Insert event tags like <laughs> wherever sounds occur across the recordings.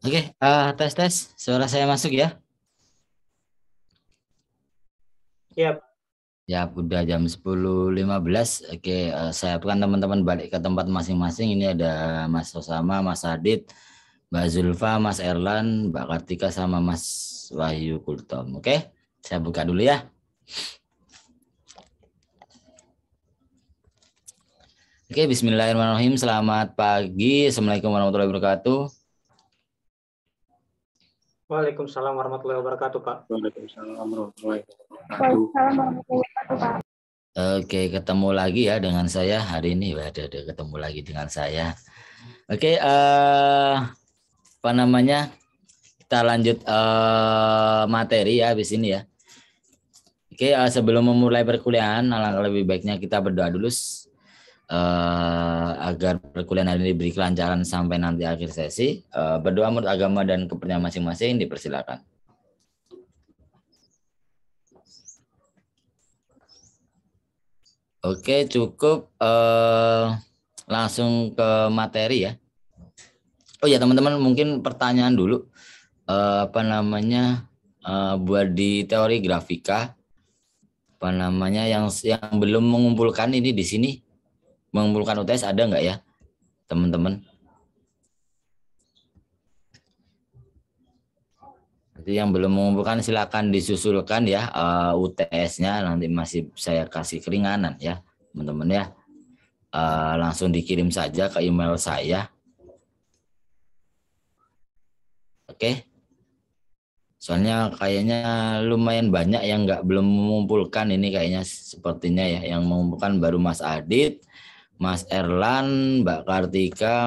Oke, okay, uh, eh, tes tes suara saya masuk ya. Siap. Ya, udah jam 10.15. Oke, uh, saya akan teman-teman balik ke tempat masing-masing. Ini ada Mas Osama, Mas Adit, Mbak Zulfa, Mas Erlan, Mbak Kartika sama Mas Wahyu Kultom. Oke, saya buka dulu ya. Oke, bismillahirrahmanirrahim. Selamat pagi. Assalamualaikum warahmatullahi wabarakatuh. Waalaikumsalam warahmatullahi wabarakatuh, Pak. Waalaikumsalam warahmatullahi wabarakatuh. Pak. Oke, ketemu lagi ya dengan saya hari ini. Waduh, ada ketemu lagi dengan saya. Oke, uh, apa namanya? Kita lanjut uh, materi ya habis ini ya. Oke, uh, sebelum memulai perkuliahan, alangkah lebih baiknya kita berdoa dulu uh, agar perkuliahan ini diberi kelancaran sampai nanti akhir sesi. Uh, berdoa menurut agama dan kepercayaan masing-masing dipersilakan. Oke, cukup uh, langsung ke materi ya. Oh ya teman-teman mungkin pertanyaan dulu uh, apa namanya uh, buat di teori grafika apa namanya yang yang belum mengumpulkan ini di sini mengumpulkan UTS ada nggak ya teman-teman? Nanti yang belum mengumpulkan silakan disusulkan ya eh, UTS-nya nanti masih saya kasih keringanan ya teman-teman ya. Eh, langsung dikirim saja ke email saya. Oke. Soalnya kayaknya lumayan banyak yang nggak belum mengumpulkan ini kayaknya sepertinya ya yang mengumpulkan baru Mas Adit, Mas Erlan, Mbak Kartika,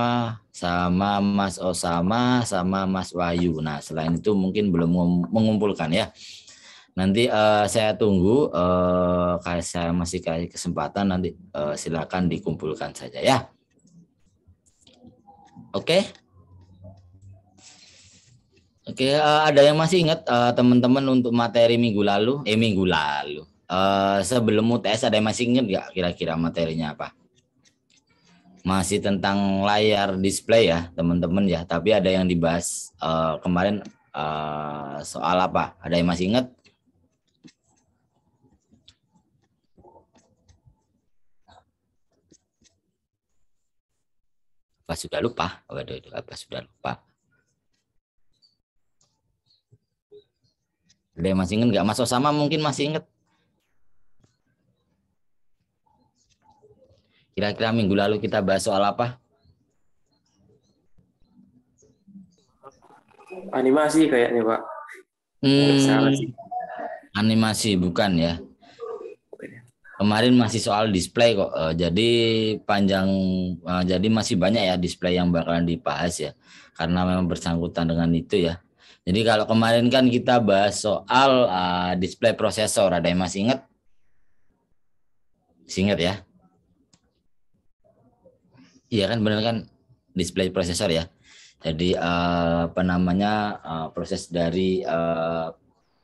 sama Mas Osama, sama Mas Wahyu. Nah, selain itu mungkin belum mengumpulkan ya. Nanti uh, saya tunggu uh, saya masih kasih kesempatan nanti uh, silakan dikumpulkan saja ya. Oke. Okay? Oke, okay, uh, ada yang masih ingat teman teman-teman untuk materi minggu lalu? Eh minggu lalu. Uh, sebelum UTS ada yang masih ingat nggak kira-kira materinya apa? masih tentang layar display ya teman-teman ya tapi ada yang dibahas uh, kemarin uh, soal apa ada yang masih ingat apa sudah lupa waduh apa sudah lupa ada yang masih ingat nggak Mas sama mungkin masih ingat Kira-kira minggu lalu kita bahas soal apa? Animasi kayaknya, Pak. Hmm, Animasi bukan ya. Kemarin masih soal display kok. Eh, jadi panjang eh, jadi masih banyak ya display yang bakalan dibahas ya. Karena memang bersangkutan dengan itu ya. Jadi kalau kemarin kan kita bahas soal eh, display prosesor, ada yang masih ingat? Masih ingat ya? Iya kan benar kan display processor ya. Jadi uh, apa namanya uh, proses dari uh,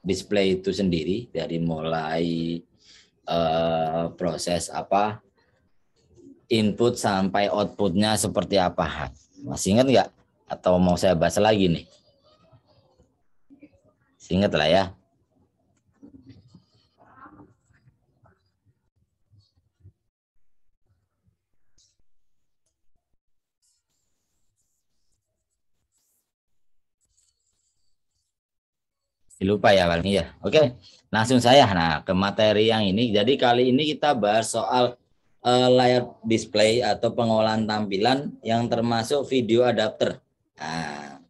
display itu sendiri dari mulai uh, proses apa input sampai outputnya seperti apa masih ingat nggak atau mau saya bahas lagi nih ingat lah ya Lupa ya paling ya. Oke, langsung saya. Nah, ke materi yang ini. Jadi kali ini kita bahas soal uh, layar display atau pengolahan tampilan yang termasuk video adapter. Nah,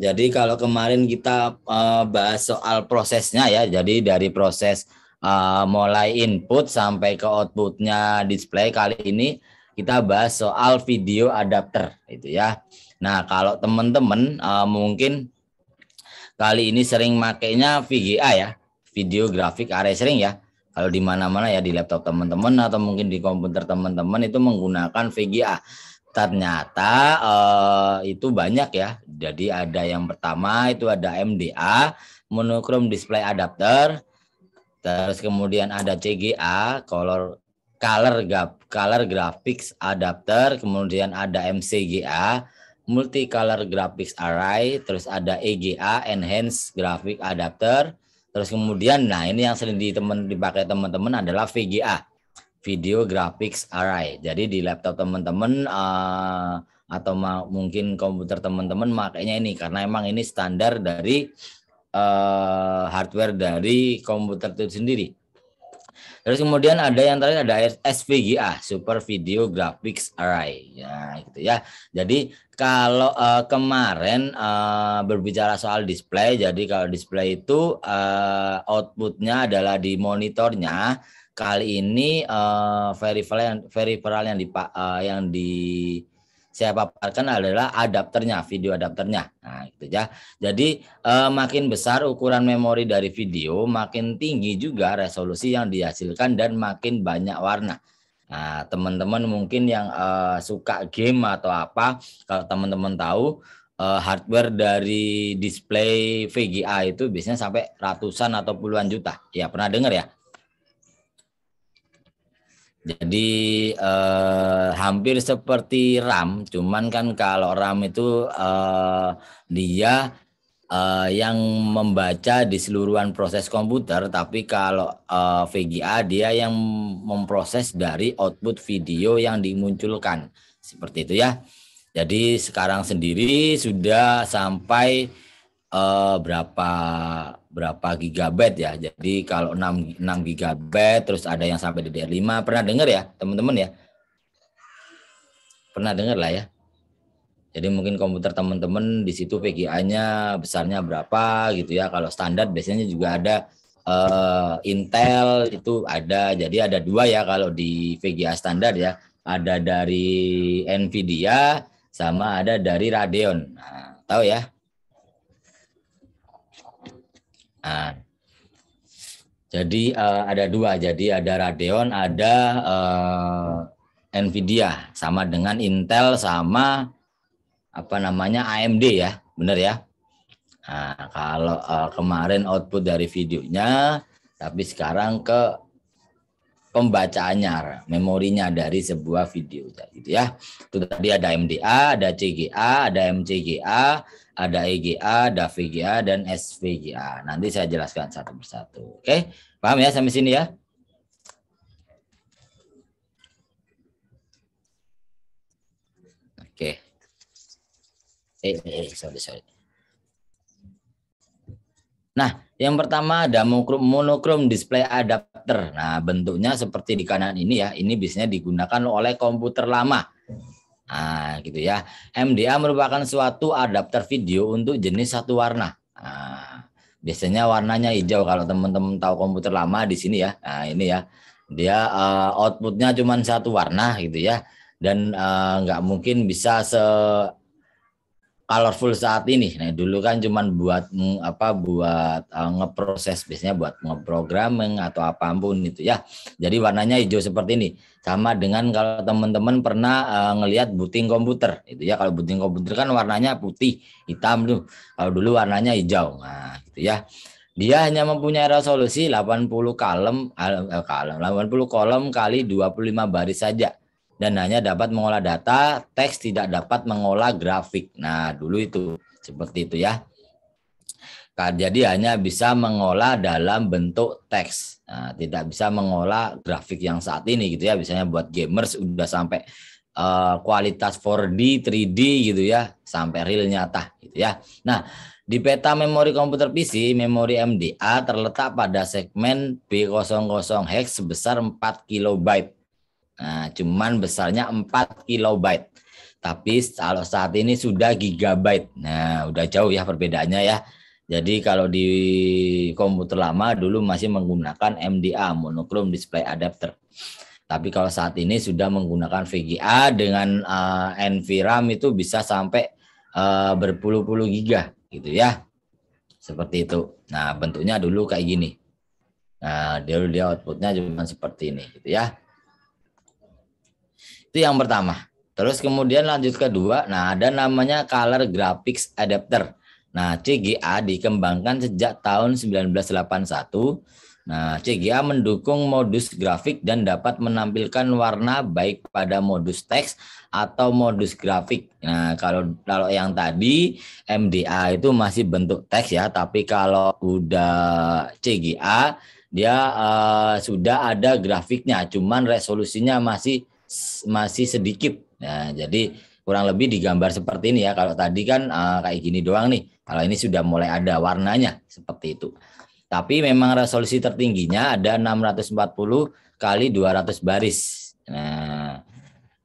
jadi kalau kemarin kita uh, bahas soal prosesnya ya, jadi dari proses uh, mulai input sampai ke outputnya display kali ini kita bahas soal video adapter itu ya. Nah kalau teman-teman uh, mungkin kali ini sering makainya VGA ya, video grafik area sering ya. Kalau di mana-mana ya di laptop teman-teman atau mungkin di komputer teman-teman itu menggunakan VGA. Ternyata eh, itu banyak ya. Jadi ada yang pertama itu ada MDA, monochrome display adapter. Terus kemudian ada CGA, color color gap color graphics adapter, kemudian ada MCGA, multicolor graphics array, terus ada EGA enhanced graphic adapter, terus kemudian nah ini yang sering di temen, dipakai teman-teman adalah VGA video graphics array. Jadi di laptop teman-teman uh, eh, atau mungkin komputer teman-teman makanya ini karena emang ini standar dari uh, hardware dari komputer itu sendiri. Terus kemudian ada yang terakhir ada SVGA, ah, Super Video Graphics Array. Ya, gitu ya. Jadi kalau uh, kemarin uh, berbicara soal display, jadi kalau display itu uh, outputnya adalah di monitornya. Kali ini uh, peripheral yang, peripheral yang di uh, yang di saya paparkan adalah adapternya, video adapternya. Nah, gitu ya. Jadi eh, makin besar ukuran memori dari video, makin tinggi juga resolusi yang dihasilkan dan makin banyak warna. Nah, teman-teman mungkin yang eh, suka game atau apa, kalau teman-teman tahu eh, hardware dari display VGA itu biasanya sampai ratusan atau puluhan juta. Ya, pernah dengar ya? Jadi eh, hampir seperti RAM, cuman kan kalau RAM itu eh, dia eh, yang membaca di seluruhan proses komputer, tapi kalau eh, VGA dia yang memproses dari output video yang dimunculkan. Seperti itu ya. Jadi sekarang sendiri sudah sampai eh, berapa berapa gigabyte ya. Jadi kalau 6 6 gigabyte terus ada yang sampai DDR5 pernah dengar ya, teman-teman ya? Pernah dengar lah ya. Jadi mungkin komputer teman-teman di situ VGA-nya besarnya berapa gitu ya. Kalau standar biasanya juga ada uh, Intel itu ada. Jadi ada dua ya kalau di VGA standar ya. Ada dari Nvidia sama ada dari Radeon. Nah, tahu ya? Nah, jadi uh, ada dua, jadi ada Radeon, ada uh, Nvidia, sama dengan Intel, sama apa namanya AMD ya, benar ya. Nah, kalau uh, kemarin output dari videonya, tapi sekarang ke pembacaannya, memorinya dari sebuah video gitu ya. Itu tadi ada MDA, ada CGA, ada MCGA, ada EGA, ada VGA dan SVGA. Nanti saya jelaskan satu persatu. Oke, paham ya sampai sini ya? Oke. Eh, eh, eh sorry, sorry. Nah, yang pertama ada monokrom display adapter Nah, bentuknya seperti di kanan ini ya. Ini biasanya digunakan oleh komputer lama. Nah, gitu ya. MDA merupakan suatu adapter video untuk jenis satu warna. Nah, biasanya warnanya hijau kalau teman-teman tahu komputer lama di sini ya. Nah, ini ya. Dia uh, outputnya cuma satu warna gitu ya. Dan eh, nggak uh, mungkin bisa se colorful saat ini. Nah, dulu kan cuma buat apa buat uh, ngeproses biasanya buat ngeprogramming atau apapun itu ya. Jadi warnanya hijau seperti ini. Sama dengan kalau teman-teman pernah uh, ngelihat booting komputer itu ya. Kalau booting komputer kan warnanya putih, hitam tuh. Kalau dulu warnanya hijau. Nah, gitu ya. Dia hanya mempunyai resolusi 80 kalem, 80 eh, kolom kali 25 baris saja dan hanya dapat mengolah data, teks tidak dapat mengolah grafik. Nah, dulu itu seperti itu ya. Jadi hanya bisa mengolah dalam bentuk teks, nah, tidak bisa mengolah grafik yang saat ini gitu ya. Biasanya buat gamers udah sampai uh, kualitas 4D, 3D gitu ya, sampai real nyata gitu ya. Nah, di peta memori komputer PC, memori MDA terletak pada segmen B00 hex sebesar 4 kilobyte Nah, cuman besarnya 4 kilobyte. Tapi kalau saat ini sudah gigabyte. Nah, udah jauh ya perbedaannya ya. Jadi kalau di komputer lama dulu masih menggunakan MDA monochrome display adapter. Tapi kalau saat ini sudah menggunakan VGA dengan uh, eh, NVRAM itu bisa sampai uh, berpuluh-puluh giga gitu ya. Seperti itu. Nah, bentuknya dulu kayak gini. Nah, dulu dia outputnya cuma seperti ini gitu ya. Itu yang pertama. Terus kemudian lanjut kedua, nah ada namanya color graphics adapter. Nah, CGA dikembangkan sejak tahun 1981. Nah, CGA mendukung modus grafik dan dapat menampilkan warna baik pada modus teks atau modus grafik. Nah, kalau kalau yang tadi MDA itu masih bentuk teks ya, tapi kalau udah CGA dia uh, sudah ada grafiknya, cuman resolusinya masih masih sedikit. Nah, jadi kurang lebih digambar seperti ini ya. Kalau tadi kan uh, kayak gini doang nih. Kalau ini sudah mulai ada warnanya seperti itu. Tapi memang resolusi tertingginya ada 640 kali 200 baris. Nah,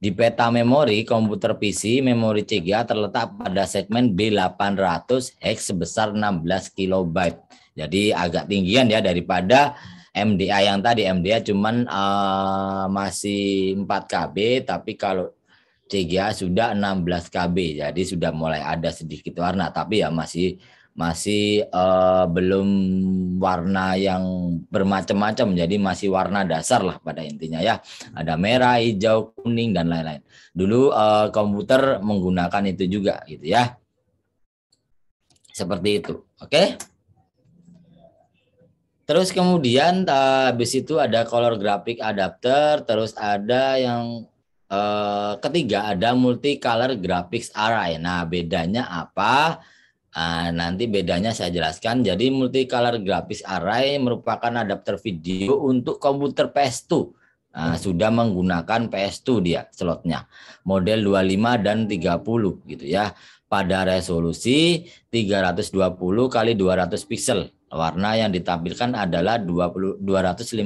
di peta memori komputer PC, memori CGA terletak pada segmen B800 x sebesar 16 kilobyte. Jadi agak tinggian ya daripada MDA yang tadi MDA cuman uh, masih 4 KB tapi kalau CGA sudah 16 KB jadi sudah mulai ada sedikit warna tapi ya masih masih uh, belum warna yang bermacam-macam jadi masih warna dasar lah pada intinya ya ada merah hijau kuning dan lain-lain dulu uh, komputer menggunakan itu juga gitu ya seperti itu oke okay? Terus kemudian eh, habis itu ada color graphic adapter, terus ada yang eh, ketiga ada multi color graphics array. Nah, bedanya apa? Nah, nanti bedanya saya jelaskan. Jadi multi color graphics array merupakan adapter video untuk komputer PS2. Nah, eh, hmm. sudah menggunakan PS2 dia slotnya model 25 dan 30 gitu ya pada resolusi 320 kali 200 pixel Warna yang ditampilkan adalah 20, 256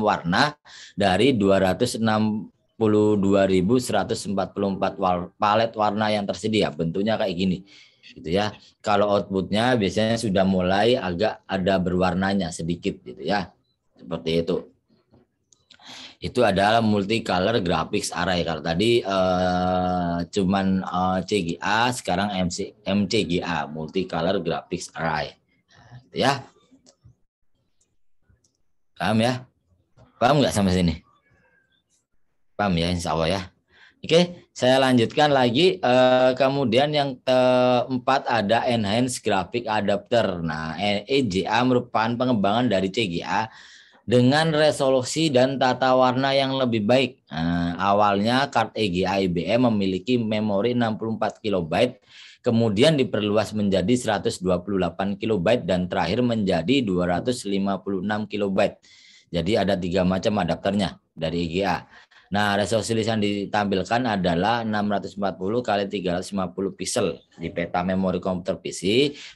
warna dari 262.144 palet warna yang tersedia. Bentuknya kayak gini gitu ya. Kalau outputnya biasanya sudah mulai agak ada berwarnanya sedikit gitu ya. Seperti itu. Itu adalah multicolor graphics array. Kalau tadi eh, cuman eh, CGA, sekarang MC, MCGA, multicolor graphics array gitu ya. Paham ya? Paham nggak sampai sini? Paham ya insya Allah ya. Oke, saya lanjutkan lagi. Eh, kemudian yang keempat ada Enhanced Graphic Adapter. Nah, EGA merupakan pengembangan dari CGA dengan resolusi dan tata warna yang lebih baik. Nah, awalnya kart EGA IBM memiliki memori 64 KB kemudian diperluas menjadi 128 kilobyte dan terakhir menjadi 256 kilobyte. Jadi ada tiga macam adapternya dari IGA. Nah, resolusi yang ditampilkan adalah 640 kali 350 pixel di peta memori komputer PC.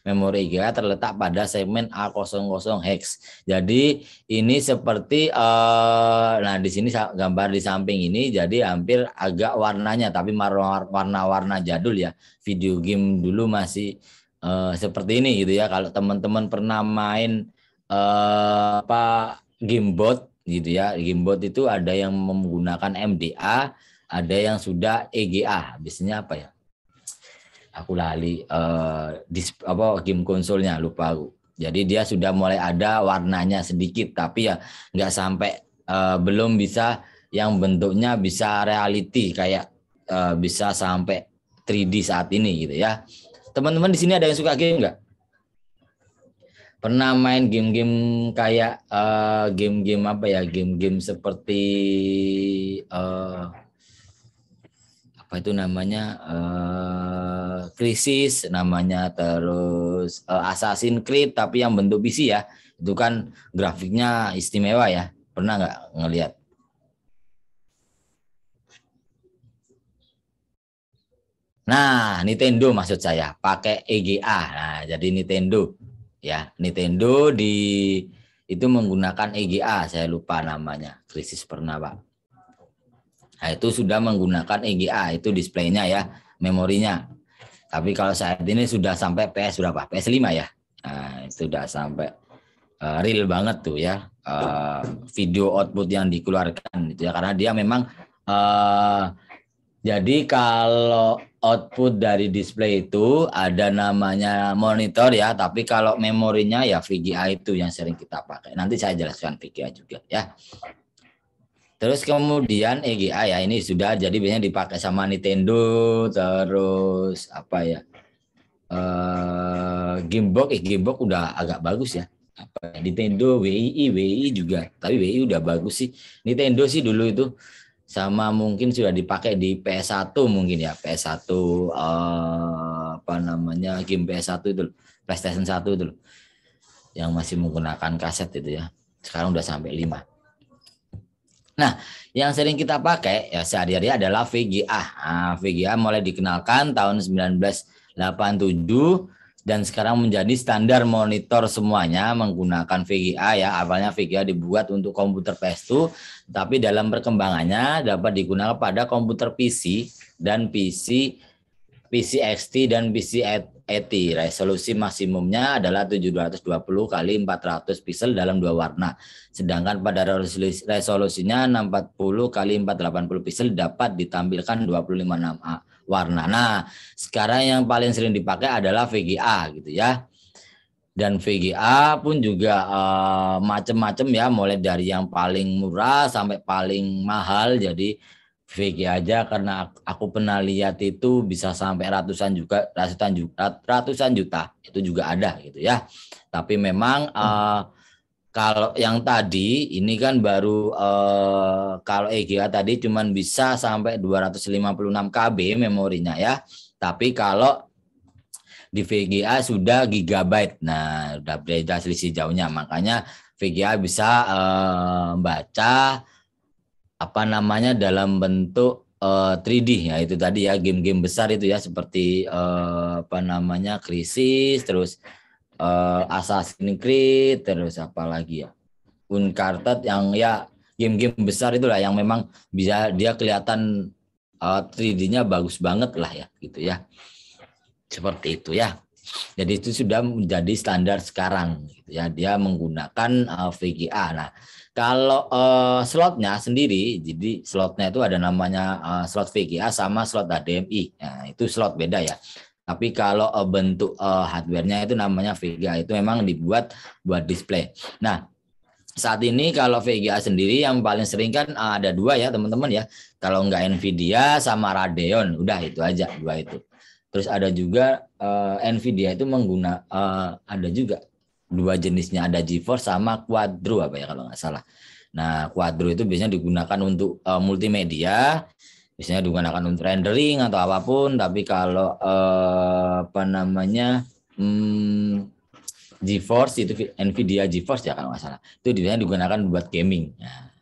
Memori IGA terletak pada segmen A00 hex. Jadi ini seperti uh, nah di sini gambar di samping ini jadi hampir agak warnanya tapi warna-warna jadul ya. Video game dulu masih uh, seperti ini gitu ya. Kalau teman-teman pernah main eh, apa gamebot gitu ya. Gimbot itu ada yang menggunakan MDA, ada yang sudah EGA. Biasanya apa ya? Aku lali uh, dis, apa game konsolnya lupa aku. Jadi dia sudah mulai ada warnanya sedikit, tapi ya nggak sampai uh, belum bisa yang bentuknya bisa reality kayak uh, bisa sampai 3D saat ini gitu ya. Teman-teman di sini ada yang suka game nggak? pernah main game-game kayak game eh, game-game apa ya game-game seperti uh, apa itu namanya uh, namanya terus uh, Assassin Creed tapi yang bentuk PC ya itu kan grafiknya istimewa ya pernah nggak ngelihat Nah, Nintendo maksud saya pakai EGA. Nah, jadi Nintendo ya Nintendo di itu menggunakan EGA saya lupa namanya krisis pernah pak nah itu sudah menggunakan EGA itu displaynya ya memorinya tapi kalau saat ini sudah sampai PS berapa PS5 ya nah, itu sudah sampai uh, real banget tuh ya uh, video output yang dikeluarkan itu ya karena dia memang uh, jadi kalau output dari display itu ada namanya monitor ya, tapi kalau memorinya ya VGA itu yang sering kita pakai. Nanti saya jelaskan VGA juga ya. Terus kemudian EGA ya ini sudah jadi biasanya dipakai sama Nintendo terus apa ya? Uh, Gamebox, eh, Gamebox eh, udah agak bagus ya. Apa, ya, Nintendo WII, WII juga. Tapi WII udah bagus sih. Nintendo sih dulu itu sama mungkin sudah dipakai di PS1 mungkin ya PS1 uh, eh, apa namanya game PS1 itu PlayStation 1 itu yang masih menggunakan kaset itu ya sekarang udah sampai 5 nah yang sering kita pakai ya sehari-hari adalah VGA nah, VGA mulai dikenalkan tahun 1987 dan sekarang menjadi standar monitor semuanya menggunakan VGA ya. Awalnya VGA dibuat untuk komputer PS2, tapi dalam perkembangannya dapat digunakan pada komputer PC dan PC PC XT dan PC ET. Resolusi maksimumnya adalah 720 kali 400 pixel dalam dua warna. Sedangkan pada resolusinya 640 kali 480 pixel dapat ditampilkan 256A warna. Nah, sekarang yang paling sering dipakai adalah VGA gitu ya. Dan VGA pun juga uh, eh, macam-macam ya, mulai dari yang paling murah sampai paling mahal. Jadi VGA aja karena aku pernah lihat itu bisa sampai ratusan juga ratusan juta ratusan juta itu juga ada gitu ya. Tapi memang hmm. Kalau yang tadi ini kan baru eh, kalau EGA tadi cuma bisa sampai 256 KB memorinya ya. Tapi kalau di VGA sudah gigabyte. Nah, udah beda selisih jauhnya. Makanya VGA bisa eh, baca apa namanya dalam bentuk eh, 3D ya itu tadi ya game-game besar itu ya seperti eh, apa namanya krisis terus uh, Assassin's Creed terus apa lagi ya uncharted yang ya game-game besar itulah yang memang bisa dia kelihatan uh, eh, 3D-nya bagus banget lah ya gitu ya seperti itu ya jadi itu sudah menjadi standar sekarang gitu ya dia menggunakan uh, eh, VGA nah kalau uh, slotnya sendiri, jadi slotnya itu ada namanya uh, slot VGA sama slot HDMI. Nah, itu slot beda ya. Tapi kalau uh, bentuk uh, hardware-nya itu namanya VGA itu memang dibuat buat display. Nah, saat ini kalau VGA sendiri yang paling sering kan eh, ada dua ya teman-teman ya. Kalau nggak Nvidia sama Radeon, udah itu aja dua itu. Terus ada juga uh, Nvidia itu mengguna uh, ada juga dua jenisnya ada GeForce sama Quadro apa ya kalau nggak salah. Nah Quadro itu biasanya digunakan untuk uh, multimedia biasanya digunakan untuk rendering atau apapun tapi kalau eh, apa namanya hmm, GeForce itu Nvidia GeForce ya kalau nggak salah itu biasanya digunakan buat gaming nah,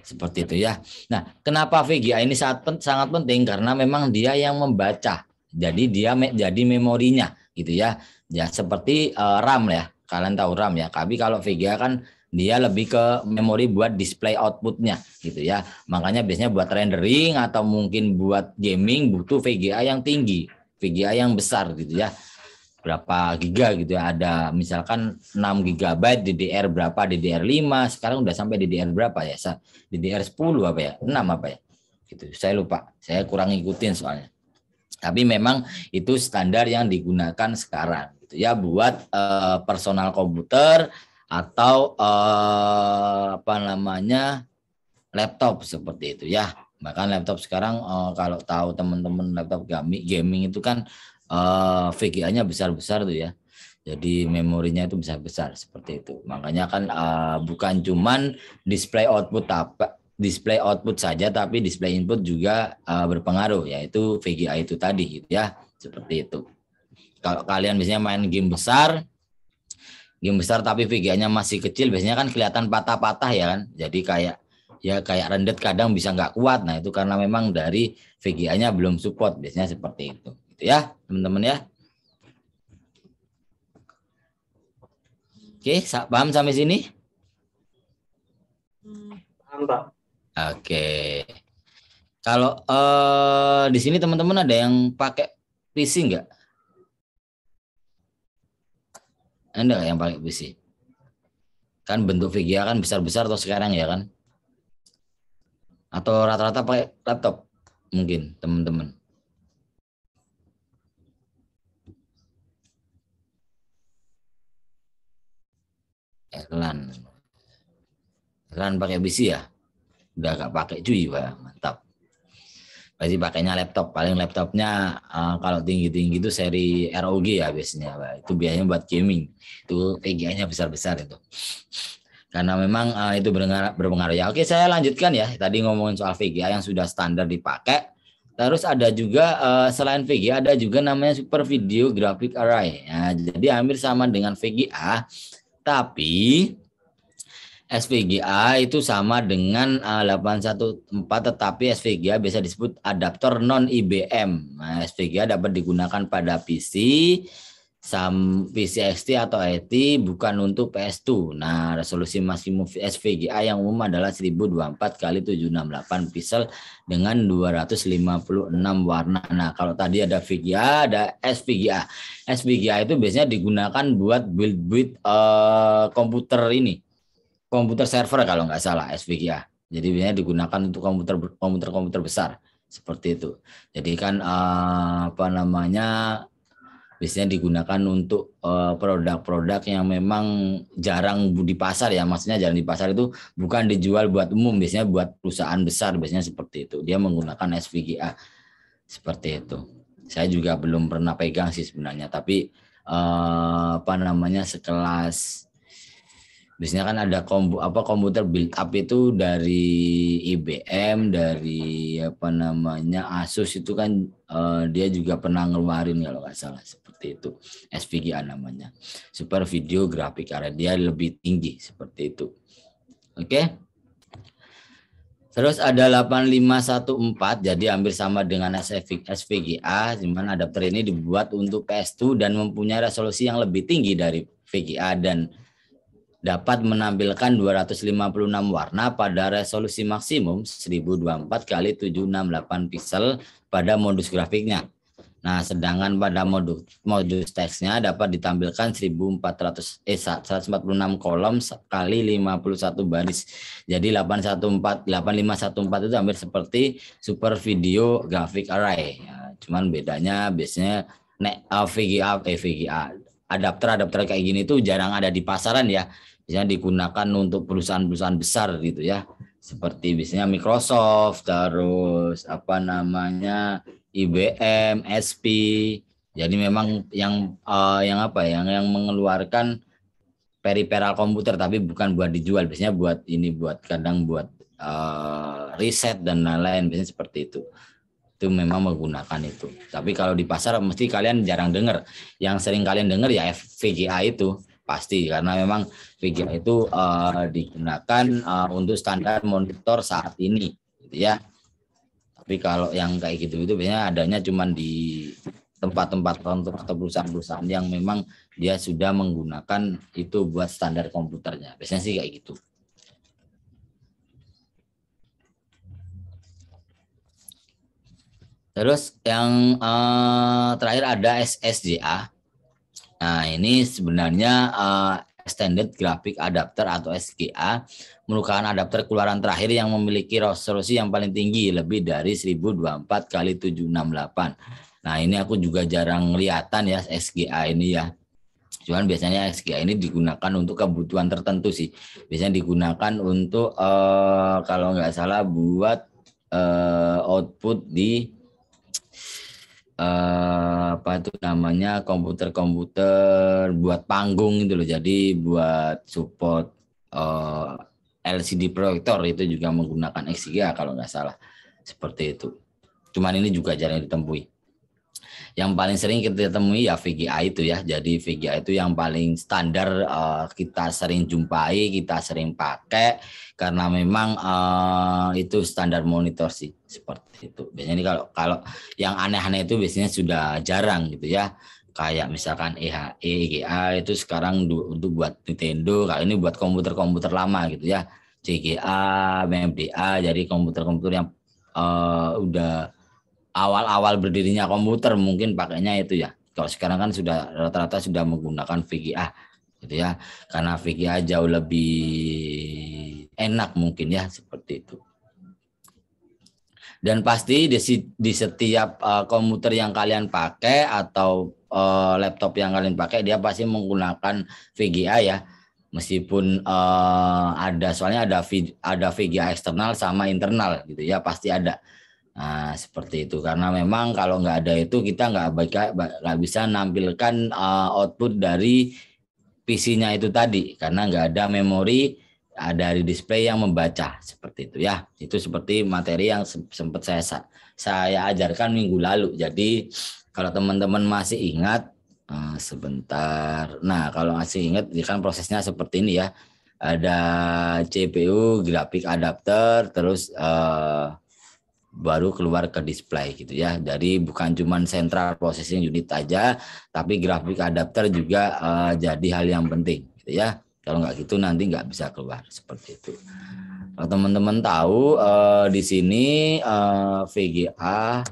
seperti itu ya nah kenapa VGA ini sangat sangat penting karena memang dia yang membaca jadi dia me, jadi memorinya gitu ya ya seperti eh, RAM ya kalian tahu RAM ya tapi kalau VGA kan dia lebih ke memori buat display outputnya gitu ya makanya biasanya buat rendering atau mungkin buat gaming butuh VGA yang tinggi VGA yang besar gitu ya berapa giga gitu ya ada misalkan 6 GB DDR berapa DDR5 sekarang udah sampai DDR berapa ya DDR10 apa ya 6 apa ya gitu saya lupa saya kurang ngikutin soalnya tapi memang itu standar yang digunakan sekarang gitu ya buat uh, personal komputer atau uh, apa namanya laptop seperti itu ya. Bahkan laptop sekarang uh, kalau tahu teman-teman laptop gaming, itu kan uh, eh, VGA-nya besar-besar tuh ya. Jadi memorinya itu besar-besar seperti itu. Makanya kan uh, bukan cuman display output apa display output saja tapi display input juga uh, berpengaruh yaitu VGA itu tadi gitu ya. Seperti itu. Kalau kalian biasanya main game besar Gim besar tapi VGA-nya masih kecil biasanya kan kelihatan patah-patah ya kan. Jadi kayak ya kayak rendet kadang bisa nggak kuat. Nah, itu karena memang dari VGA-nya belum support biasanya seperti itu. Gitu ya, teman-teman ya. Oke, paham sampai sini? Paham, Pak. Oke. Kalau eh, di sini teman-teman ada yang pakai PC nggak? Anda yang pakai PC? Kan bentuk VGA kan besar-besar atau sekarang ya kan? Atau rata-rata pakai laptop mungkin teman-teman. Erlan, Erlan pakai PC ya? Udah gak pakai cuy, Pak. Mantap pasti pakainya laptop paling laptopnya uh, kalau tinggi tinggi itu seri ROG ya biasanya itu biayanya buat gaming itu VGA-nya besar besar itu karena memang uh, itu berpengaruh ya oke saya lanjutkan ya tadi ngomongin soal VGA yang sudah standar dipakai terus ada juga uh, selain VGA ada juga namanya Super Video Graphic Array ya, jadi hampir sama dengan VGA tapi SVGA itu sama dengan eh, A814 tetapi SVGA bisa disebut adaptor non IBM. Nah, SVGA dapat digunakan pada PC sam PC XT atau IT bukan untuk PS2. Nah, resolusi maksimum SVGA yang umum adalah 1024 kali 768 pixel dengan 256 warna. Nah, kalau tadi ada VGA, ada SVGA. SVGA itu biasanya digunakan buat build build uh, eh, komputer ini komputer server kalau nggak salah SVGA. Ya. Jadi biasanya digunakan untuk komputer komputer komputer besar seperti itu. Jadi kan uh, apa namanya biasanya digunakan untuk eh, produk-produk uh, yang memang jarang di pasar ya maksudnya jarang di pasar itu bukan dijual buat umum biasanya buat perusahaan besar biasanya seperti itu dia menggunakan SVGA seperti itu saya juga belum pernah pegang sih sebenarnya tapi uh, apa namanya sekelas biasanya kan ada kombu apa komputer build up itu dari IBM, dari apa namanya Asus itu kan uh, dia juga pernah ngeluarin kalau nggak salah seperti itu SVGA namanya Super Video Grafik karena dia lebih tinggi seperti itu. Oke. Okay? Terus ada 8514 jadi hampir sama dengan SVGA di mana adapter ini dibuat untuk PS2 dan mempunyai resolusi yang lebih tinggi dari VGA dan dapat menampilkan 256 warna pada resolusi maksimum 1024 kali 768 pixel pada modus grafiknya. Nah, sedangkan pada modus, modus teksnya dapat ditampilkan 1400 eh 146 kolom kali 51 baris. Jadi 814 8514 itu hampir seperti super video grafik array. Ya, cuman bedanya biasanya nek VGA eh VGA eh, adapter adapter kayak gini tuh jarang ada di pasaran ya misalnya digunakan untuk perusahaan-perusahaan besar gitu ya seperti biasanya Microsoft terus apa namanya IBM SP jadi memang yang uh, yang apa ya, yang yang mengeluarkan peripheral komputer tapi bukan buat dijual biasanya buat ini buat kadang buat uh, riset dan lain-lain biasanya seperti itu itu memang menggunakan itu. Tapi kalau di pasar mesti kalian jarang dengar. Yang sering kalian dengar ya FVGA itu pasti karena memang VGA itu uh, digunakan uh, untuk standar monitor saat ini, gitu ya. Tapi kalau yang kayak gitu itu biasanya adanya cuma di tempat-tempat untuk atau perusahaan-perusahaan yang memang dia sudah menggunakan itu buat standar komputernya. Biasanya sih kayak gitu. Terus yang uh, terakhir ada SSDA. Nah ini sebenarnya uh, Standard Graphic Adapter atau SGA merupakan adapter keluaran terakhir yang memiliki resolusi yang paling tinggi lebih dari 1024 kali 768. Nah, ini aku juga jarang lihatan ya SGA ini ya. Cuman biasanya SGA ini digunakan untuk kebutuhan tertentu sih. Biasanya digunakan untuk uh, kalau nggak salah buat uh, output di eh, apa itu namanya komputer-komputer buat panggung itu loh. Jadi buat support uh, eh, LCD proyektor itu juga menggunakan XGA kalau nggak salah. Seperti itu. Cuman ini juga jarang ditemui yang paling sering kita temui ya VGA itu ya. Jadi VGA itu yang paling standar uh, kita sering jumpai, kita sering pakai karena memang uh, itu standar monitor sih seperti itu. Biasanya ini kalau kalau yang aneh-aneh itu biasanya sudah jarang gitu ya. Kayak misalkan EHE, EGA itu sekarang untuk buat Nintendo, kalau ini buat komputer-komputer lama gitu ya. CGA, MMDA, jadi komputer-komputer yang uh, udah awal-awal berdirinya komputer mungkin pakainya itu ya. Kalau sekarang kan sudah rata-rata sudah menggunakan VGA gitu ya. Karena VGA jauh lebih enak mungkin ya seperti itu. Dan pasti di, setiap eh, komputer yang kalian pakai atau eh, laptop yang kalian pakai dia pasti menggunakan VGA ya meskipun eh, ada soalnya ada ada VGA eksternal sama internal gitu ya pasti ada Nah, seperti itu karena memang kalau nggak ada itu kita nggak baik nggak bisa nampilkan ah, output dari PC-nya itu tadi karena nggak ada memori dari display yang membaca seperti itu ya itu seperti materi yang sempat saya saya ajarkan minggu lalu jadi kalau teman-teman masih ingat ah, sebentar nah kalau masih ingat kan prosesnya seperti ini ya ada CPU grafik adapter terus uh, baru keluar ke display gitu ya. Jadi bukan cuma central processing unit aja, tapi grafik adapter juga uh, jadi hal yang penting gitu ya. Kalau nggak gitu nanti nggak bisa keluar seperti itu. Kalau teman-teman tahu uh, di sini uh, eh, VGA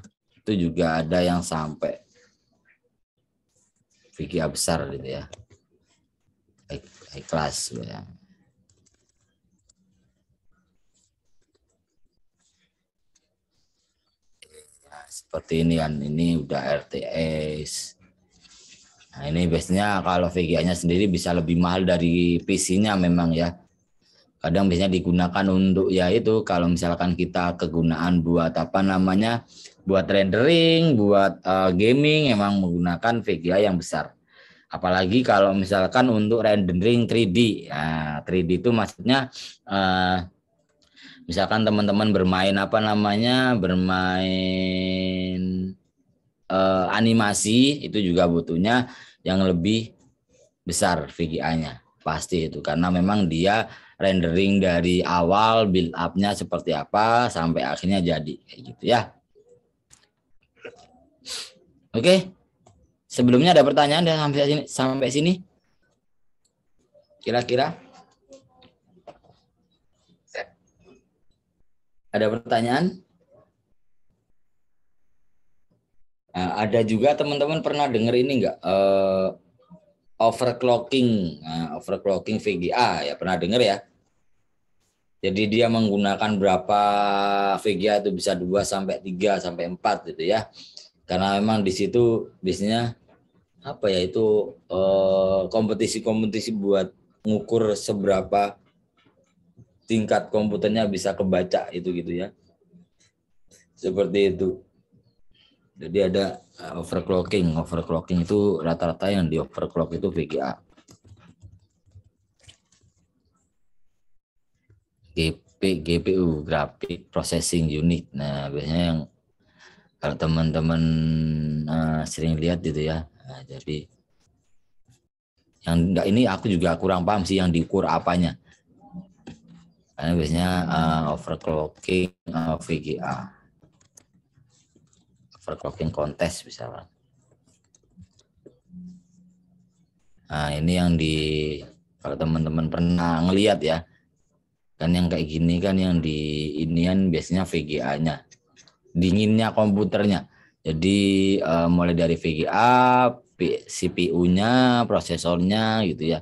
itu juga ada yang sampai VGA besar gitu ya. High, high class gitu ya. seperti ini kan ini udah RTS nah ini biasanya kalau VGA-nya sendiri bisa lebih mahal dari PC-nya memang ya kadang biasanya digunakan untuk ya itu kalau misalkan kita kegunaan buat apa namanya buat rendering buat uh, gaming emang menggunakan VGA yang besar apalagi kalau misalkan untuk rendering 3D nah, 3D itu maksudnya uh, misalkan teman-teman bermain apa namanya bermain eh, animasi itu juga butuhnya yang lebih besar VGA-nya pasti itu karena memang dia rendering dari awal build up-nya seperti apa sampai akhirnya jadi kayak gitu ya. Oke. Sebelumnya ada pertanyaan dari sampai sini sampai sini? Kira-kira Ada pertanyaan? Nah, ada juga teman-teman pernah dengar ini nggak Uh, overclocking, uh, overclocking VGA ya pernah dengar ya? Jadi dia menggunakan berapa VGA itu bisa 2 sampai 3 sampai 4 gitu ya. Karena memang di situ bisnisnya apa ya itu eh, kompetisi-kompetisi uh, buat ngukur seberapa tingkat komputernya bisa kebaca itu gitu ya seperti itu jadi ada uh, overclocking overclocking itu rata-rata yang di overclock itu VGA GP GPU grafik processing unit nah biasanya yang kalau teman-teman uh, sering lihat gitu ya nah, jadi yang enggak ini aku juga kurang paham sih yang diukur apanya karena biasanya uh, overclocking uh, eh, VGA. Overclocking kontes misalnya. Nah, ini yang di kalau teman-teman pernah ngelihat ya. Kan yang kayak gini kan yang di inian biasanya VGA-nya. Dinginnya komputernya. Jadi uh, mulai dari VGA, CPU-nya, prosesornya gitu ya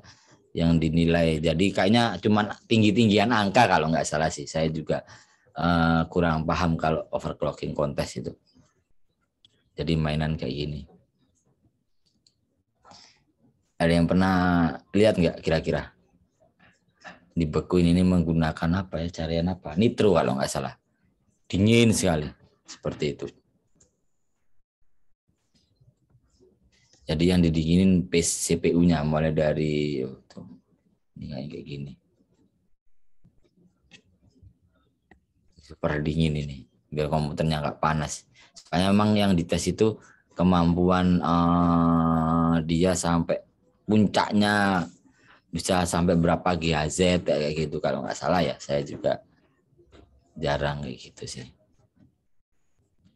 yang dinilai. Jadi kayaknya cuma tinggi-tinggian angka kalau nggak salah sih. Saya juga uh, kurang paham kalau overclocking kontes itu. Jadi mainan kayak gini. Ada yang pernah lihat nggak kira-kira? Dibekuin ini menggunakan apa ya? Carian apa? Nitro kalau nggak salah. Dingin sekali. Seperti itu. Jadi yang didinginin CPU-nya mulai dari ya ini kayak gini. Super dingin ini biar komputernya nggak panas. Soalnya emang yang dites itu kemampuan uh, dia sampai puncaknya bisa sampai berapa GHz kayak gitu kalau nggak salah ya saya juga jarang kayak gitu sih.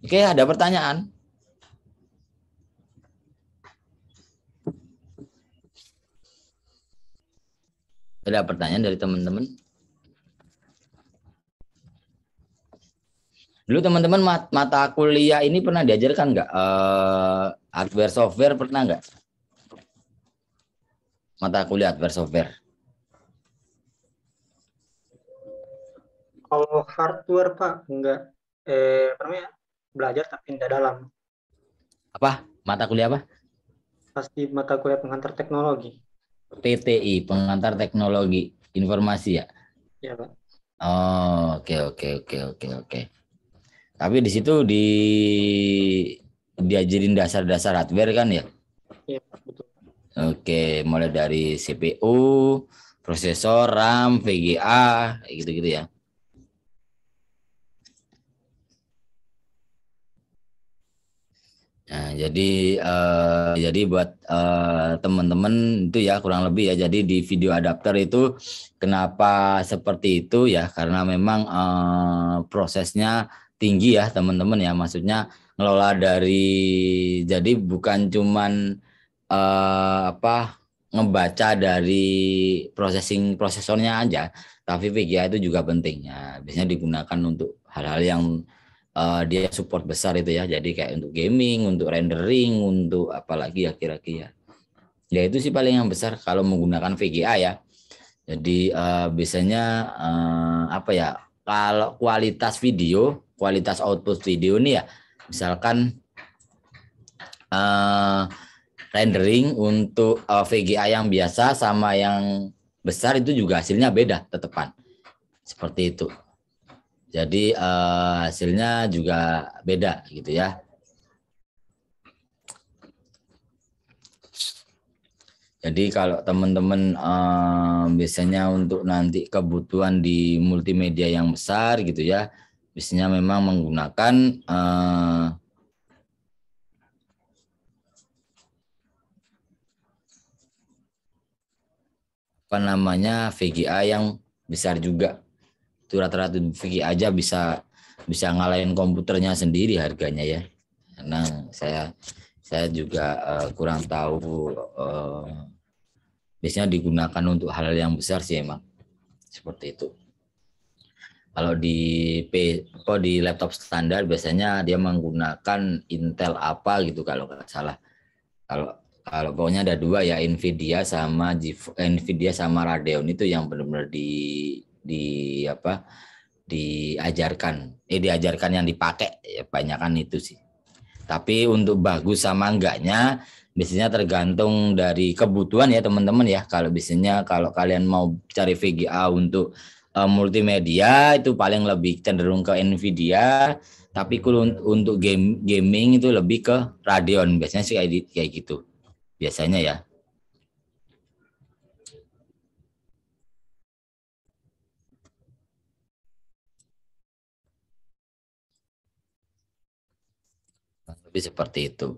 Oke ada pertanyaan? Ada pertanyaan dari teman-teman? Dulu teman-teman mata kuliah ini pernah diajarkan nggak? Uh, hardware software pernah nggak? Mata kuliah hardware software. Kalau hardware Pak nggak eh belajar tapi tidak dalam. Apa? Mata kuliah apa? Pasti mata kuliah pengantar teknologi. PTI pengantar teknologi informasi ya. Iya pak. Oh oke okay, oke okay, oke okay, oke oke. Tapi di situ di diajarin dasar-dasar hardware kan ya? Iya betul. Oke mulai dari CPU, prosesor, RAM, VGA, gitu-gitu ya. Nah, jadi uh, jadi buat uh, eh, teman-teman itu ya kurang lebih ya. Jadi di video adapter itu kenapa seperti itu ya karena memang uh, prosesnya tinggi ya teman-teman ya. Maksudnya ngelola dari jadi bukan cuman uh, apa ngebaca dari processing prosesornya aja, tapi VGA itu juga penting ya. Biasanya digunakan untuk hal-hal yang uh, dia support besar itu ya. Jadi kayak untuk gaming, untuk rendering, untuk apalagi ya kira-kira. Ya itu sih paling yang besar kalau menggunakan VGA ya. Jadi uh, biasanya uh, apa ya? Kalau kualitas video, kualitas output video ini ya, misalkan uh, rendering untuk uh, VGA yang biasa sama yang besar itu juga hasilnya beda tetepan. Seperti itu. Jadi uh, hasilnya juga beda gitu ya. Jadi kalau teman-teman um, biasanya untuk nanti kebutuhan di multimedia yang besar gitu ya, biasanya memang menggunakan uh, apa namanya VGA yang besar juga itu rata-rata Vicky aja bisa bisa ngalahin komputernya sendiri harganya ya. Nah, saya saya juga uh, kurang tahu uh, biasanya digunakan untuk hal hal yang besar sih emang seperti itu. Kalau di P, oh, di laptop standar biasanya dia menggunakan Intel apa gitu kalau nggak salah. Kalau kalau pokoknya ada dua ya Nvidia sama Nvidia sama Radeon itu yang benar-benar di di apa diajarkan eh diajarkan yang dipakai ya kan itu sih tapi untuk bagus sama enggaknya biasanya tergantung dari kebutuhan ya teman-teman ya kalau biasanya kalau kalian mau cari VGA untuk uh, multimedia itu paling lebih cenderung ke Nvidia tapi kalau untuk game gaming itu lebih ke Radeon biasanya sih kayak gitu biasanya ya Lebih seperti itu.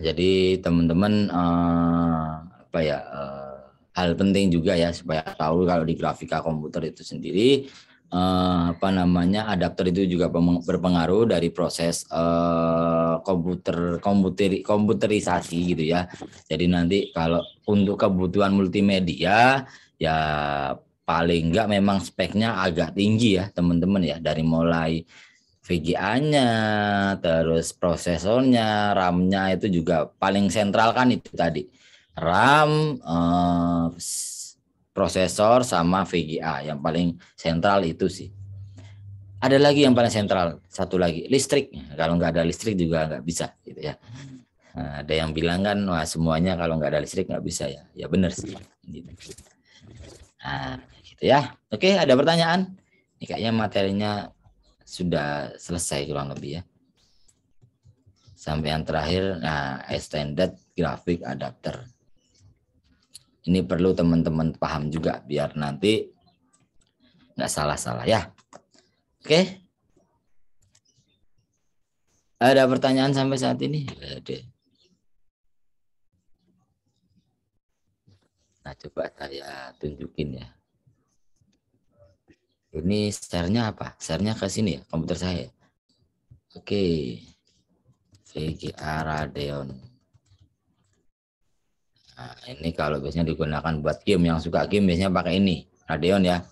Jadi teman-teman eh, apa ya eh, hal penting juga ya supaya tahu kalau di grafika komputer itu sendiri eh, apa namanya adaptor itu juga berpengaruh dari proses eh, komputer komputer komputerisasi gitu ya. Jadi nanti kalau untuk kebutuhan multimedia ya paling enggak memang speknya agak tinggi ya teman-teman ya dari mulai VGA-nya, terus prosesornya, RAM-nya itu juga paling sentral kan itu tadi. RAM, eh, prosesor sama VGA yang paling sentral itu sih. Ada lagi yang paling sentral, satu lagi listrik. Kalau nggak ada listrik juga nggak bisa gitu ya. Nah, ada yang bilang kan wah semuanya kalau nggak ada listrik nggak bisa ya. Ya benar sih. Gitu. Nah, gitu ya. Oke, ada pertanyaan? Ini kayaknya materinya sudah selesai kurang lebih ya. Sampai yang terakhir, nah, extended graphic adapter. Ini perlu teman-teman paham juga biar nanti nggak salah-salah ya. Oke. Ada pertanyaan sampai saat ini? Ada. Nah, coba saya tunjukin ya. Ini sharenya apa? Sharenya ke sini ya, komputer saya. Oke. VGA Radeon. Nah, ini kalau biasanya digunakan buat game yang suka game biasanya pakai ini, Radeon ya.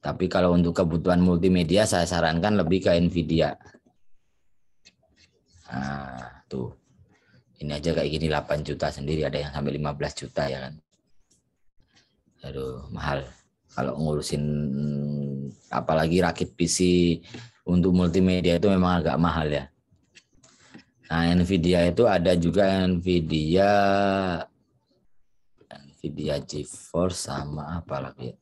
Tapi kalau untuk kebutuhan multimedia saya sarankan lebih ke Nvidia. Nah, tuh. Ini aja kayak gini 8 juta sendiri ada yang sampai 15 juta ya kan. Aduh, mahal kalau ngurusin apalagi rakit PC untuk multimedia itu memang agak mahal ya. Nah, Nvidia itu ada juga Nvidia Nvidia GeForce sama apa lagi ya?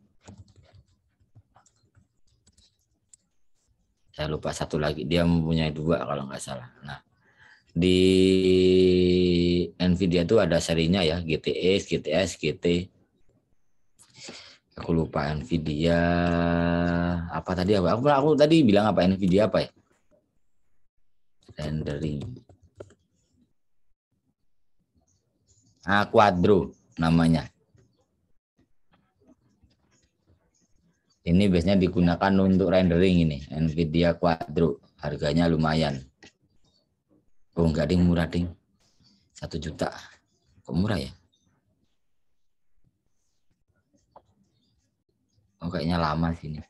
Saya lupa satu lagi. Dia mempunyai dua kalau nggak salah. Nah, di Nvidia itu ada serinya ya, GTX, GTS, GT aku lupa Nvidia apa tadi apa aku, aku tadi bilang apa Nvidia apa ya rendering ah Quadro namanya ini biasanya digunakan untuk rendering ini Nvidia Quadro harganya lumayan oh enggak ding murah ding satu juta kok murah ya Oh, kayaknya lama sini.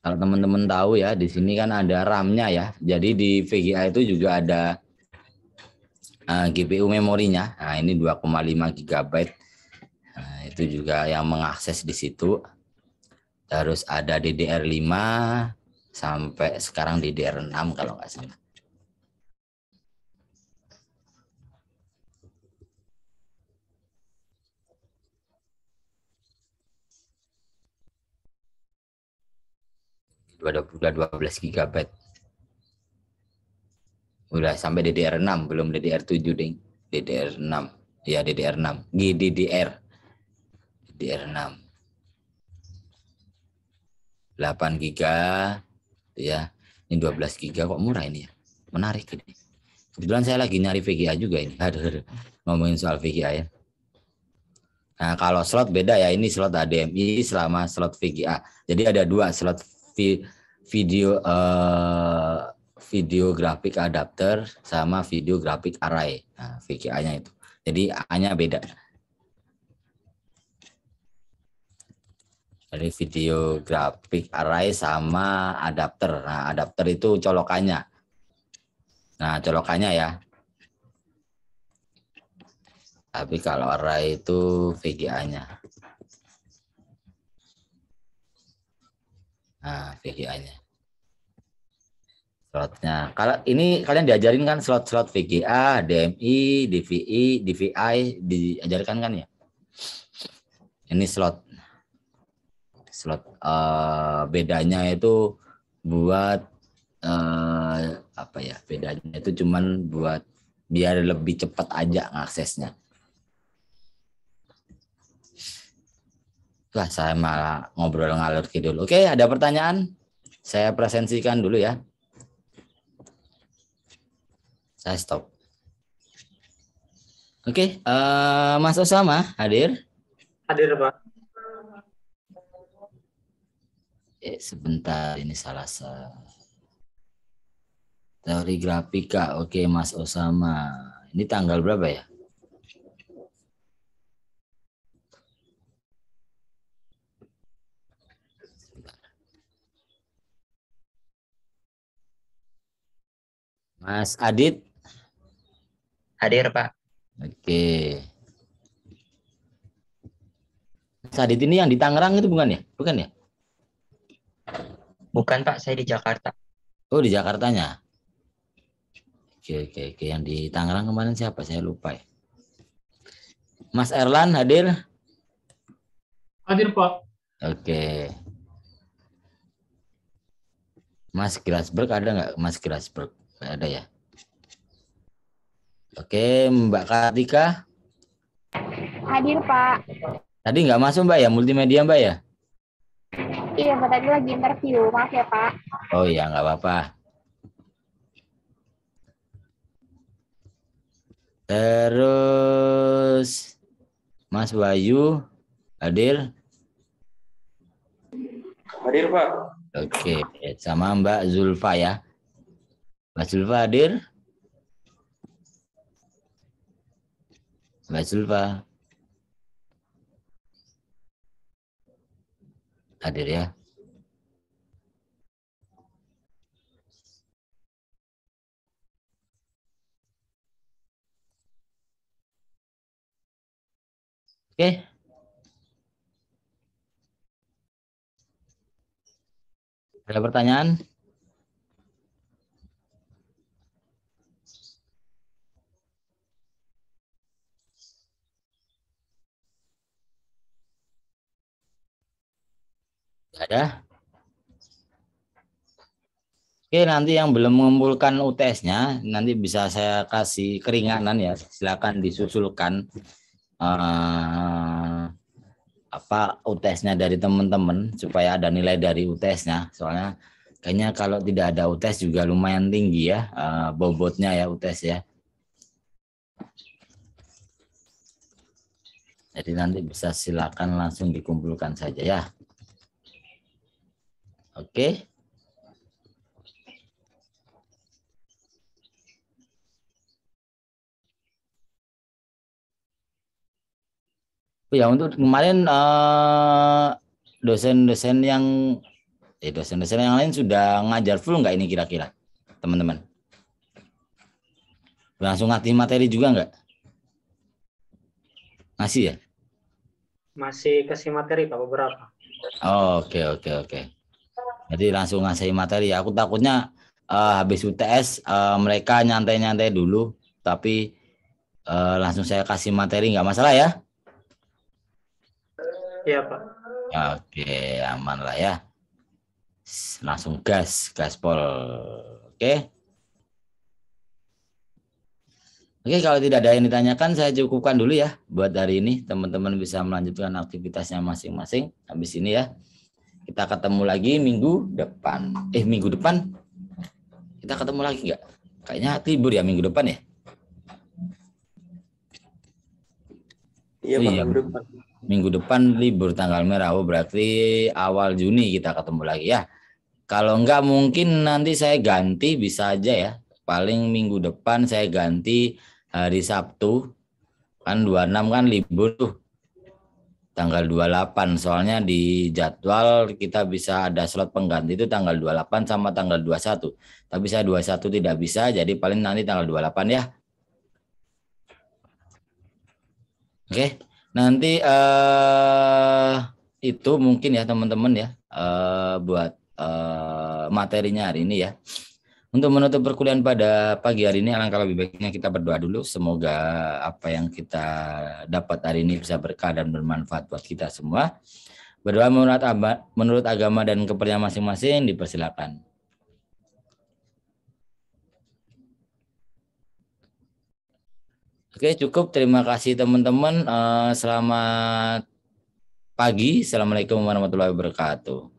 Kalau teman-teman tahu ya, di sini kan ada RAM-nya ya. Jadi di VGA itu juga ada uh, eh, GPU memorinya. Nah, ini 2,5 GB. Nah, itu juga yang mengakses di situ. Terus ada DDR5 sampai sekarang DDR6 kalau nggak salah. udah 12 GB. Udah sampai DDR6, belum DDR7, Ding. DDR6. Ya, DDR6. GDDR. DDR6. 8 GB ya. Ini 12 GB kok murah ini ya. Menarik ini. Kebetulan saya lagi nyari VGA juga ini. Aduh, <laughs> aduh. ngomongin soal VGA ya. Nah, kalau slot beda ya. Ini slot HDMI selama slot VGA. Jadi ada dua slot video uh, video grafik adapter sama video grafik array. Nah, VGA-nya itu. Jadi A-nya beda. Jadi video grafik array sama adapter. Nah, adapter itu colokannya. Nah, colokannya ya. Tapi kalau array itu VGA-nya. Nah, VGA-nya. Slotnya. Kalau ini kalian diajarin kan slot-slot VGA, DMI, DVI, DVI diajarkan kan ya? Ini slot. Slot uh, bedanya itu buat uh, apa ya? Bedanya itu cuman buat biar lebih cepat aja aksesnya. lah saya malah ngobrol ngalur kidul. Oke, ada pertanyaan? Saya presensikan dulu ya. Saya stop. Oke, uh, Mas Osama hadir? Hadir, Pak. Eh, sebentar, ini salah satu. Teori grafika, oke Mas Osama. Ini tanggal berapa ya? Mas Adit. Hadir, Pak. Oke. Mas Adit ini yang di Tangerang itu bukan ya? Bukan ya? Bukan, Pak. Saya di Jakarta. Oh, di Jakarta nya? Oke, oke, oke. Yang di Tangerang kemarin siapa? Saya lupa ya. Mas Erlan hadir? Hadir, Pak. Oke. Mas Grasberg ada nggak Mas Grasberg? Gak ada ya. Oke, Mbak Kartika. Hadir, Pak. Tadi nggak masuk, Mbak ya? Multimedia, Mbak ya? Iya, mbak Tadi lagi interview. Maaf ya, Pak. Oh iya, nggak apa-apa. Terus, Mas Bayu, hadir? Hadir, Pak. Oke, sama Mbak Zulfa ya. Mas Zulfa hadir? Mas Zulfa. Hadir ya. Oke. Ada pertanyaan? ya. Oke, nanti yang belum mengumpulkan UTS-nya nanti bisa saya kasih keringanan ya. Silakan disusulkan uh, apa UTS-nya dari teman-teman supaya ada nilai dari UTS-nya. Soalnya kayaknya kalau tidak ada UTS juga lumayan tinggi ya uh, bobotnya ya UTS ya. Jadi nanti bisa silakan langsung dikumpulkan saja ya. Oke. Okay. Ya untuk kemarin eh, dosen-dosen uh, yang eh dosen-dosen yang lain sudah ngajar full nggak ini kira-kira teman-teman? Langsung ngasih materi juga nggak? Masih ya? Masih kasih materi pak beberapa. Oh, oke oke okay, oke okay, Okay. Jadi langsung ngasih materi. Aku takutnya uh, habis UTS uh, eh, mereka nyantai-nyantai dulu, tapi uh, langsung saya kasih materi nggak masalah ya? Iya pak. Ya, oke aman lah ya. Langsung gas, gaspol. Oke. Oke, kalau tidak ada yang ditanyakan, saya cukupkan dulu ya buat hari ini. Teman-teman bisa melanjutkan aktivitasnya masing-masing habis ini ya. Kita ketemu lagi minggu depan. Eh, minggu depan kita ketemu lagi nggak? Kayaknya libur ya minggu depan ya? Iya, oh iya, minggu depan. Minggu depan libur tanggal merah. Oh, berarti awal Juni kita ketemu lagi ya. Kalau enggak mungkin nanti saya ganti bisa aja ya. Paling minggu depan saya ganti hari Sabtu kan 26 kan libur tuh tanggal 28 soalnya di jadwal kita bisa ada slot pengganti itu tanggal 28 sama tanggal 21 tapi saya 21 tidak bisa jadi paling nanti tanggal 28 ya oke nanti eh, itu mungkin ya teman-teman ya uh, buat uh, materinya hari ini ya untuk menutup perkuliahan pada pagi hari ini, alangkah lebih baiknya kita berdoa dulu. Semoga apa yang kita dapat hari ini bisa berkah dan bermanfaat buat kita semua. Berdoa menurut, menurut agama dan kepercayaan masing-masing, dipersilakan. Oke, cukup. Terima kasih teman-teman. Eh, selamat pagi. Assalamualaikum warahmatullahi wabarakatuh.